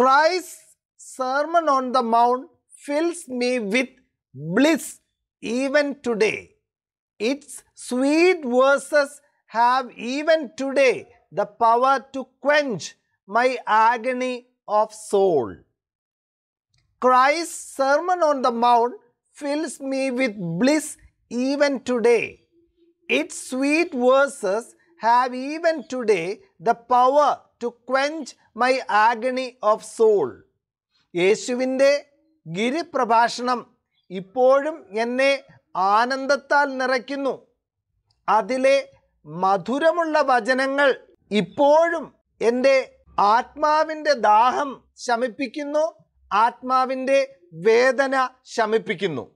Christ's Sermon on the Mount fills me with bliss even today. Its sweet verses have even today the power to quench my agony of soul. Christ's Sermon on the Mount fills me with bliss even today. Its sweet verses have even today the power to quench my agony of soul യേശുവിൻ്റെ ഗിരിപ്രഭാഷണം ഇപ്പോഴും എന്നെ ആനന്ദത്താൽ നിറയ്ക്കുന്നു അതിലെ മധുരമുള്ള വചനങ്ങൾ ഇപ്പോഴും എൻ്റെ ആത്മാവിൻ്റെ ദാഹം ശമിപ്പിക്കുന്നു ആത്മാവിൻ്റെ വേദന ശമിപ്പിക്കുന്നു